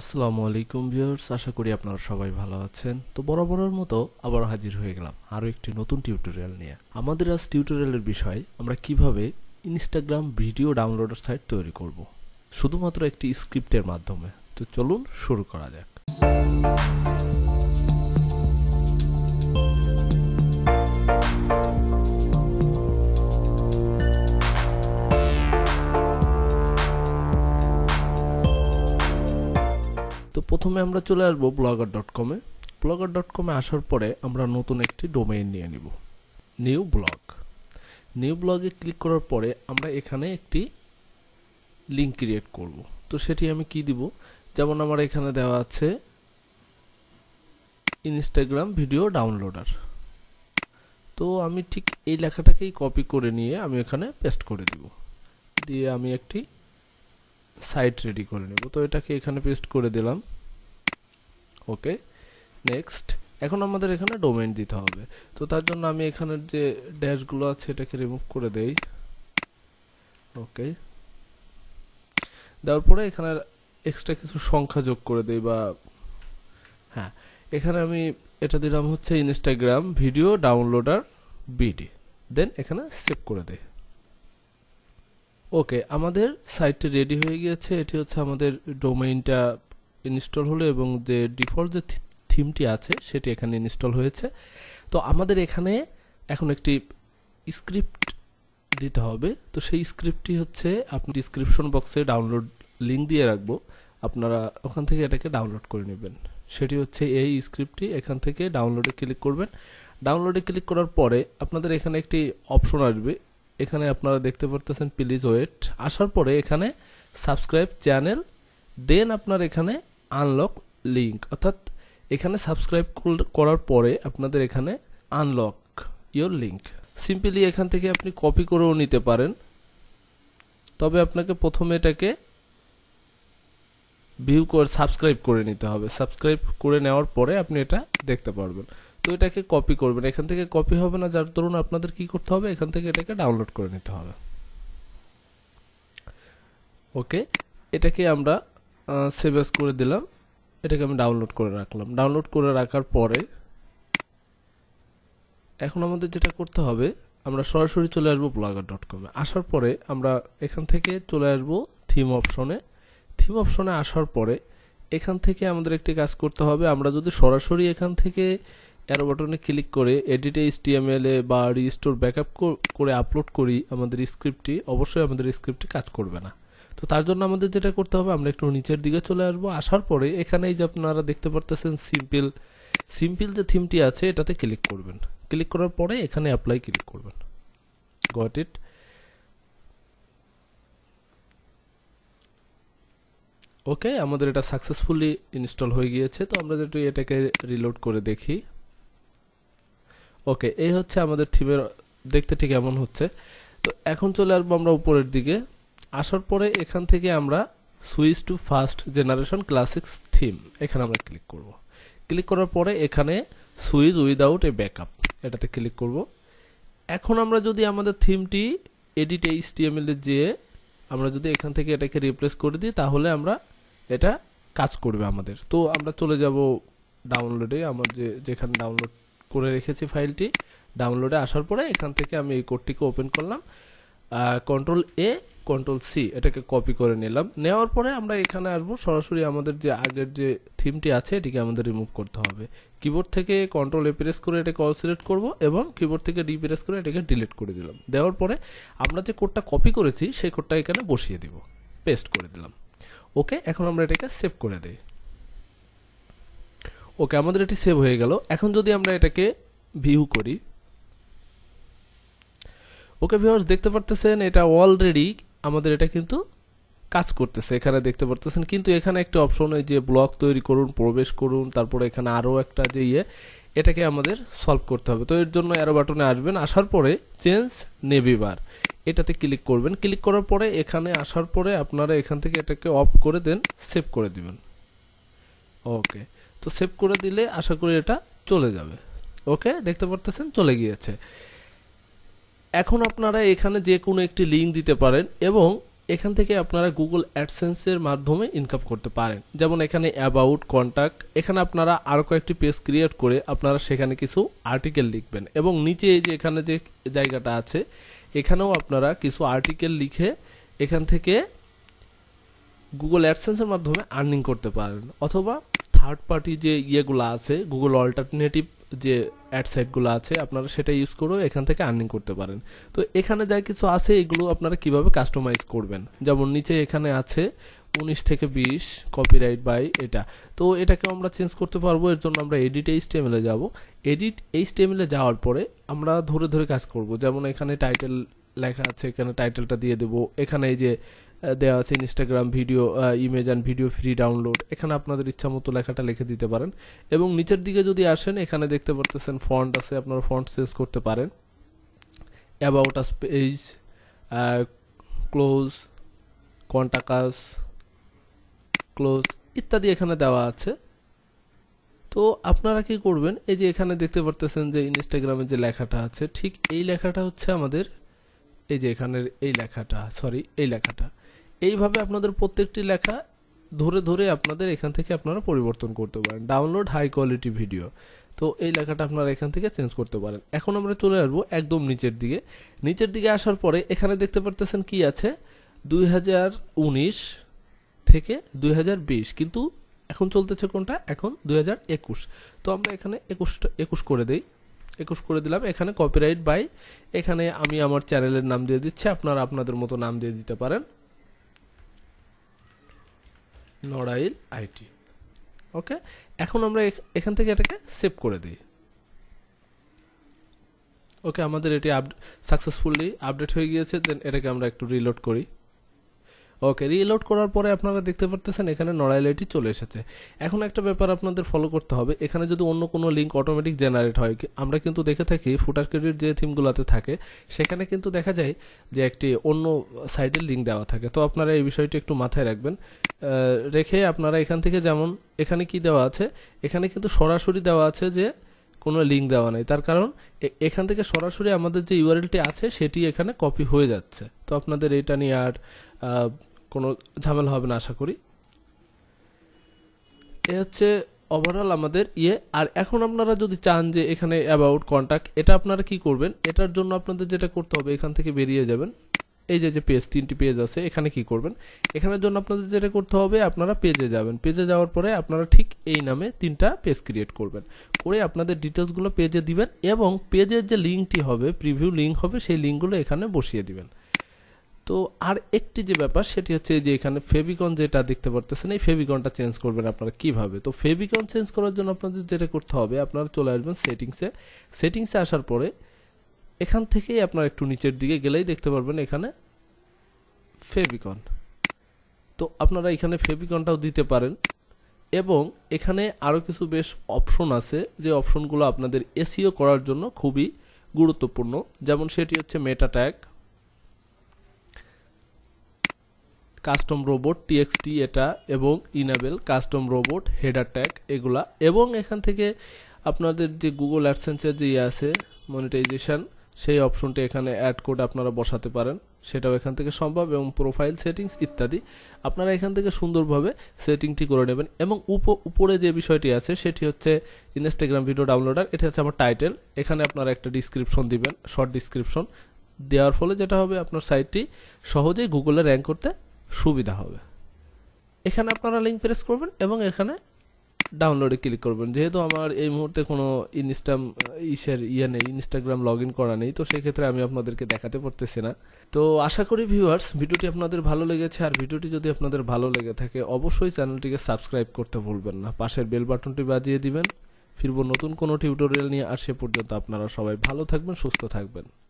আসসালামু আলাইকুম ভিউয়ার্স আশা করি আপনারা সবাই ভালো আছেন তো বরাবরের মতো আবার হাজির হয়ে গেলাম আরও একটি নতুন টিউটোরিয়াল নিয়ে আমাদের আজ টিউটোরিয়ালের বিষয় আমরা কিভাবে ইনস্টাগ্রাম ভিডিও ডাউনলোডের সাইট তৈরি করব। শুধুমাত্র একটি স্ক্রিপ্টের মাধ্যমে তো চলুন শুরু করা যাক প্রথমে আমরা চলে আসবো ব্লগার ডট কমে ব্লগার ডট কমে আসার পরে আমরা নতুন একটি ডোমেইন নিয়ে নিব নিউ ব্লগ নিউ ব্লগে ক্লিক করার পরে আমরা এখানে একটি লিঙ্ক ক্রিয়েট করব তো সেটি আমি কি দিব যেমন আমার এখানে দেওয়া আছে ইনস্টাগ্রাম ভিডিও ডাউনলোডার তো আমি ঠিক এই লেখাটাকেই কপি করে নিয়ে আমি এখানে পেস্ট করে দিব দিয়ে আমি একটি সাইট রেডি করে নেব তো এটাকে এখানে পেস্ট করে দিলাম ওকে নেক্সট এখন আমাদের এখানে ডোমেন দিতে হবে তো তার জন্য আমি এখানের যে ড্যাশগুলো আছে এটাকে রিমুভ করে দেই ওকে দেওয়ার পরে এখানে এক্সট্রা কিছু সংখ্যা যোগ করে দেই বা হ্যাঁ এখানে আমি এটা দিলাম হচ্ছে Instagram video downloader BD then এখানে সেভ করে দেই ওকে আমাদের সাইটটি রেডি হয়ে গিয়েছে এটি হচ্ছে আমাদের ডোমেইনটা ইনস্টল হলো এবং যে ডিফল্ট যে থিমটি আছে সেটি এখানে ইনস্টল হয়েছে তো আমাদের এখানে এখন একটি স্ক্রিপ্ট দিতে হবে তো সেই স্ক্রিপ্টটি হচ্ছে আপনি ডিসক্রিপশন বক্সে ডাউনলোড লিঙ্ক দিয়ে রাখবো আপনারা ওখান থেকে এটাকে ডাউনলোড করে নেবেন সেটি হচ্ছে এই স্ক্রিপ্টটি এখান থেকে ডাউনলোডে ক্লিক করবেন ডাউনলোডে ক্লিক করার পরে আপনাদের এখানে একটি অপশন আসবে এখানে আপনারা দেখতে পারতেছেন প্লিজ ওয়েট আসার পরে এখানে সাবস্ক্রাইব চ্যানেল দেন আপনার এখানে আনলক লিঙ্ক অর্থাৎ এখানে সাবস্ক্রাইব করার পরে আপনাদের এখানে আনলক ইয়োর লিঙ্ক সিম্পলি এখান থেকে আপনি কপি করেও নিতে পারেন তবে আপনাকে প্রথমে এটাকে ভিউ করে সাবস্ক্রাইব করে নিতে হবে সাবস্ক্রাইব করে নেওয়ার পরে আপনি এটা দেখতে পারবেন তো এটাকে কপি করবেন এখান থেকে কপি হবে না যার ধরুন আপনাদের কি করতে হবে এখান থেকে এটাকে ডাউনলোড করে নিতে হবে ওকে এটাকে আমরা সেভ এস করে দিলাম এটাকে আমি ডাউনলোড করে রাখলাম ডাউনলোড করে রাখার পরে এখন আমাদের যেটা করতে হবে আমরা সরাসরি চলে আসবো ব্লগার ডট কমে আসার পরে আমরা এখান থেকে চলে আসব থিম অপশনে থিম অপশনে আসার পরে এখান থেকে আমাদের একটি কাজ করতে হবে আমরা যদি সরাসরি এখান থেকে অ্যারো বাটনে ক্লিক করে এডিটে এসটিএমএল এ বা রিস্টোর ব্যাকআপ করে আপলোড করি আমাদের স্ক্রিপ্টটি অবশ্যই আমাদের স্ক্রিপ্টটি কাজ করবে না তো তার জন্য আমাদের যেটা করতে হবে আমরা একটু নিচের দিকে চলে আসবো আসার পরে এখানেই যে আপনারা দেখতে পারতেছেন সিম্পল সিম্পল যে থিমটি আছে এটাতে ক্লিক করবেন ক্লিক করার পরে এখানে অ্যাপ্লাই ক্লিক করবেন গট ইট ওকে আমাদের এটা সাকসেসফুলি ইনস্টল হয়ে গিয়েছে তো আমরা যেটু এটাকে রিলোড করে দেখি ওকে এই হচ্ছে আমাদের থিমের দেখতে ঠিক এমন হচ্ছে তো এখন চলে আসবো আমরা উপরের দিকে আসার পরে এখান থেকে আমরা switch to first generation classics theme এখানে আমরা ক্লিক করব ক্লিক করার পরে এখানে সুইচ উইদাউট এ ব্যাকআপ এটাতে ক্লিক করব এখন আমরা যদি আমাদের থিমটি এডিট এইচ এ যেয়ে আমরা যদি এখান থেকে এটাকে রিপ্লেস করে দিই তাহলে আমরা এটা কাজ করবে আমাদের তো আমরা চলে যাব ডাউনলোডে আমার যে যেখানে ডাউনলোড করে রেখেছি ফাইলটি ডাউনলোডে আসার পরে এখান থেকে আমি এই কোডটিকে ওপেন করলাম কন্ট্রোল এ কন্ট্রোল সি এটাকে কপি করে নিলাম নেওয়ার পরে আমরা এখানে আসব সরাসরি আমাদের যে আগের যে থিমটি আছে এটিকে আমাদের রিমুভ করতে হবে কিবোর্ড থেকে কন্ট্রোল এ প্রেস করে এটাকে অল সিলেক্ট করব এবং কিবোর্ড থেকে ডি প্রেস করে এটাকে ডিলিট করে দিলাম দেওয়ার পরে আমরা যে কোডটা কপি করেছি সেই কোডটা এখানে বসিয়ে দিব পেস্ট করে দিলাম ওকে এখন আমরা এটাকে সেভ করে দিই ওকে আমাদের এটি সেভ হয়ে গেল এখন যদি আমরা এটাকে ভিউ করি ওকে ভিউয়ার্স দেখতে পারতেছেন এটা অলরেডি আমাদের এটা কিন্তু কাজ করতেছে এখানে দেখতে পারতেছেন কিন্তু এখানে একটা অপশন ওই যে ব্লক তৈরি করুন প্রবেশ করুন তারপরে এখানে আরও একটা যে ইয়ে এটাকে আমাদের সলভ করতে হবে তো এর জন্য অ্যারো বাটনে আসবেন আসার পরে চেঞ্জ নেভিবার এটাতে ক্লিক করবেন ক্লিক করার পরে এখানে আসার পরে আপনারা এখান থেকে এটাকে অফ করে দেন সেভ করে দিবেন ওকে তো সেভ করে দিলে আশা করি এটা চলে যাবে ওকে দেখতে পারতেছেন চলে গিয়েছে এখন আপনারা এখানে যে কোনো একটি লিঙ্ক দিতে পারেন এবং এখান থেকে আপনারা গুগল অ্যাডসেন্সের মাধ্যমে ইনকাম করতে পারেন যেমন এখানে অ্যাবাউট কন্ট্যাক্ট এখানে আপনারা আরও কয়েকটি পেজ ক্রিয়েট করে আপনারা সেখানে কিছু আর্টিকেল লিখবেন এবং নিচে যে এখানে যে জায়গাটা আছে এখানেও আপনারা কিছু আর্টিকেল লিখে এখান থেকে গুগল অ্যাডসেন্সের মাধ্যমে আর্নিং করতে পারেন অথবা থার্ড পার্টি যে ইয়েগুলো আছে গুগল অল্টারনেটিভ যে অ্যাড সাইটগুলো আছে আপনারা সেটা ইউজ করেও এখান থেকে আর্নিং করতে পারেন তো এখানে যা কিছু আছে এগুলো আপনারা কিভাবে কাস্টমাইজ করবেন যেমন নিচে এখানে আছে উনিশ থেকে বিশ কপিরাইট বাই এটা তো এটাকে আমরা চেঞ্জ করতে পারবো এর জন্য আমরা এডিট এই স্টেমেলে যাব এডিট এই স্টেমেলে যাওয়ার পরে আমরা ধরে ধরে কাজ করব যেমন এখানে টাইটেল লেখা আছে এখানে টাইটেলটা দিয়ে দেবো এখানে এই যে দেওয়া আছে Instagram video image and video free download এখানে আপনাদের ইচ্ছা মতো লেখাটা লিখে দিতে পারেন এবং নিচের দিকে যদি আসেন এখানে দেখতে পারতেছেন ফন্ট আছে আপনারা ফন্ট চেঞ্জ করতে পারেন about us page close contact us close ইত্যাদি এখানে দেওয়া আছে তো আপনারা কি করবেন এই যে এখানে দেখতে পারতেছেন যে ইনস্টাগ্রামের যে লেখাটা আছে ঠিক এই লেখাটা হচ্ছে আমাদের এই যে এখানের এই লেখাটা সরি এই লেখাটা এইভাবে আপনাদের প্রত্যেকটি লেখা ধরে ধরে আপনাদের এখান থেকে আপনারা পরিবর্তন করতে পারেন ডাউনলোড হাই কোয়ালিটি ভিডিও তো এই লেখাটা আপনারা এখান থেকে চেঞ্জ করতে পারেন এখন আমরা চলে আসবো একদম নিচের দিকে নিচের দিকে আসার পরে এখানে দেখতে পারতেছেন কি আছে দুই থেকে দুই কিন্তু এখন চলতেছে কোনটা এখন দুই তো আমরা এখানে একুশটা একুশ করে দেই একুশ করে দিলাম এখানে কপিরাইট বাই এখানে আমি আমার চ্যানেলের নাম দিয়ে দিচ্ছি আপনারা আপনাদের মতো নাম দিয়ে দিতে পারেন নড়াইল আইটি ওকে এখন আমরা এখান থেকে এটাকে সেভ করে দিই ওকে আমাদের এটি সাকসেসফুলি আপডেট হয়ে গিয়েছে দেন এটাকে আমরা একটু রিলোড করি ওকে রিলোড করার পরে আপনারা দেখতে পারতেছেন এখানে নড়াইল আইটি চলে এসেছে এখন একটা ব্যাপার আপনাদের ফলো করতে হবে এখানে যদি অন্য কোনো লিঙ্ক অটোমেটিক জেনারেট হয় আমরা কিন্তু দেখে থাকি ফুটার ক্রেডিট যে থিমগুলোতে থাকে সেখানে কিন্তু দেখা যায় যে একটি অন্য সাইডের লিঙ্ক দেওয়া থাকে তো আপনারা এই বিষয়টি একটু মাথায় রাখবেন রেখে আপনারা এখান থেকে যেমন এখানে কি দেওয়া আছে এখানে কিন্তু সরাসরি দেওয়া আছে যে কোনো লিঙ্ক দেওয়া নেই তার কারণ এখান থেকে সরাসরি আমাদের যে ইউআরএলটি আছে সেটি এখানে কপি হয়ে যাচ্ছে তো আপনাদের এটা নিয়ে আর কোনো ঝামেলা হবে না আশা করি এ হচ্ছে ওভারঅল আমাদের ইয়ে আর এখন আপনারা যদি চান যে এখানে অ্যাবাউট কন্ট্যাক্ট এটা আপনারা কি করবেন এটার জন্য আপনাদের যেটা করতে হবে এখান থেকে বেরিয়ে যাবেন এই যে যে পেজ তিনটি পেজ আছে এখানে কি করবেন এখানের জন্য আপনাদের যেটা করতে হবে আপনারা পেজে যাবেন পেজে যাওয়ার পরে আপনারা ঠিক এই নামে তিনটা পেজ ক্রিয়েট করবেন করে আপনাদের ডিটেলসগুলো পেজে দিবেন এবং পেজের যে লিঙ্কটি হবে প্রিভিউ লিঙ্ক হবে সেই লিঙ্কগুলো এখানে বসিয়ে দিবেন তো আর একটি যে ব্যাপার সেটি হচ্ছে যে এখানে ফেবিকন যেটা দেখতে পারতেছেন এই ফেবিকনটা চেঞ্জ করবেন আপনারা কিভাবে তো ফেবিকন চেঞ্জ করার জন্য আপনাদের যেটা করতে হবে আপনারা চলে আসবেন সেটিংসে সেটিংসে আসার পরে এখান থেকেই আপনারা একটু নিচের দিকে গেলেই দেখতে পারবেন এখানে ফেবিকন তো আপনারা এখানে ফেবিকনটাও দিতে পারেন এবং এখানে আরও কিছু বেশ অপশন আছে যে অপশনগুলো আপনাদের এসিও করার জন্য খুবই গুরুত্বপূর্ণ যেমন সেটি হচ্ছে meta tag custom robot TXT এটা এবং enable custom robot header tag এগুলা এবং এখান থেকে আপনাদের যে গুগল অ্যাডসেন্সের যে ইয়ে আছে মনিটাইজেশান সেই অপশনটি এখানে অ্যাড কোড আপনারা বসাতে পারেন সেটাও এখান থেকে সম্ভব এবং প্রোফাইল সেটিংস ইত্যাদি আপনারা এখান থেকে সুন্দরভাবে সেটিংটি করে নেবেন এবং উপ উপরে যে বিষয়টি আছে সেটি হচ্ছে ইনস্টাগ্রাম ভিডিও ডাউনলোডার এটা হচ্ছে আমার টাইটেল এখানে আপনারা একটা ডিসক্রিপশন দিবেন শর্ট ডিসক্রিপশন দেওয়ার ফলে যেটা হবে আপনার সাইটটি সহজেই গুগলে র্যাঙ্ক করতে সুবিধা হবে এখানে আপনারা লিঙ্ক প্রেস করবেন এবং এখানে ডাউনলোডে ক্লিক করবেন যেহেতু আমার এই মুহূর্তে কোনো ইনস্টাম ইসের ইয়ে নেই ইনস্টাগ্রাম লগ ইন করা নেই তো সেক্ষেত্রে আমি আপনাদেরকে দেখাতে পারতেছি না তো আশা করি ভিউয়ার্স ভিডিওটি আপনাদের ভালো লেগেছে আর ভিডিওটি যদি আপনাদের ভালো লেগে থাকে অবশ্যই চ্যানেলটিকে সাবস্ক্রাইব করতে ভুলবেন না পাশের বেল বাটনটি বাজিয়ে দিবেন ফিরবো নতুন কোনো টিউটোরিয়াল নিয়ে আর সে পর্যন্ত আপনারা সবাই ভালো থাকবেন সুস্থ থাকবেন